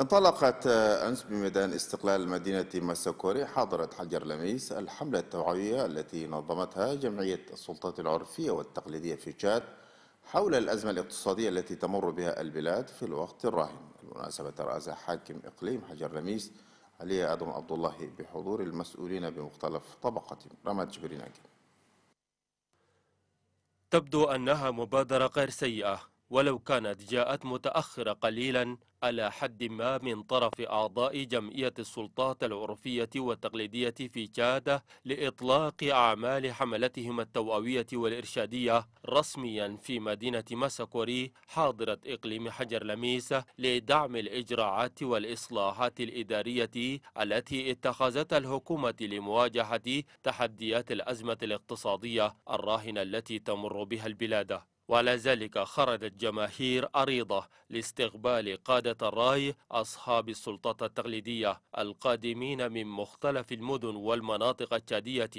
انطلقت آه، أمس بميدان استقلال مدينة ماساكوري حاضرة حجر لميس الحملة التوعوية التي نظمتها جمعية السلطات العرفية والتقليدية في تشاد حول الأزمة الاقتصادية التي تمر بها البلاد في الوقت الراهن المناسبة رأس حاكم إقليم حجر لميس علي آدم عبد الله بحضور المسؤولين بمختلف طبقة رمات جبريناجي تبدو أنها مبادرة غير سيئة ولو كانت جاءت متأخرة قليلا على حد ما من طرف أعضاء جمعية السلطات العرفية والتقليدية في تشاد لإطلاق أعمال حملتهم التوأوية والإرشادية رسميا في مدينة ماساكوري حاضرة إقليم حجر لميس لدعم الإجراءات والإصلاحات الإدارية التي اتخذتها الحكومة لمواجهة تحديات الأزمة الاقتصادية الراهنة التي تمر بها البلاد وعلى ذلك خرجت جماهير عريضة لاستقبال قادة الرأي أصحاب السلطات التقليدية القادمين من مختلف المدن والمناطق التشادية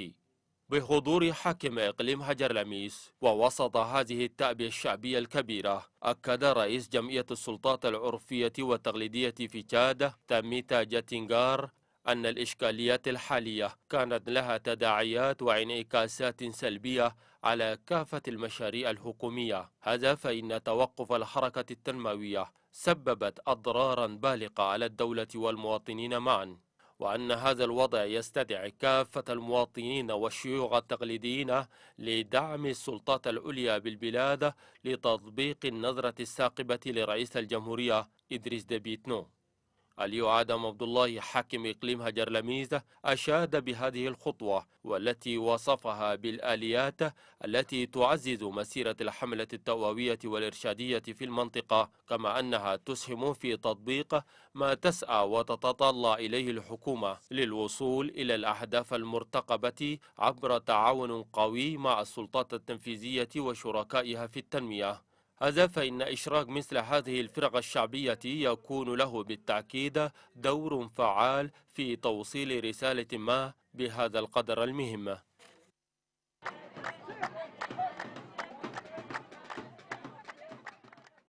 بحضور حاكم إقليم هجر لميس ووسط هذه التأبية الشعبية الكبيرة أكد رئيس جمعية السلطات العرفية والتقليدية في تشاد تميتا جاتينغار أن الإشكاليات الحالية كانت لها تداعيات وانعكاسات سلبية على كافة المشاريع الحكومية هذا فإن توقف الحركة التنموية سببت أضرارا بالغة على الدولة والمواطنين معا وأن هذا الوضع يستدعي كافة المواطنين والشيوخ التقليديين لدعم السلطات العليا بالبلاد لتطبيق النظرة الثاقبة لرئيس الجمهورية إدريس ديبيتنو اليو آدم عبد الله حاكم إقليم هجر لميزة أشاد بهذه الخطوة والتي وصفها بالآليات التي تعزز مسيرة الحملة التوابيه والإرشادية في المنطقة كما أنها تسهم في تطبيق ما تسعى وتتطلع إليه الحكومة للوصول إلى الأهداف المرتقبة عبر تعاون قوي مع السلطات التنفيذية وشركائها في التنمية هذا فإن إشراك مثل هذه الفرق الشعبية يكون له بالتأكيد دور فعال في توصيل رسالة ما بهذا القدر المهم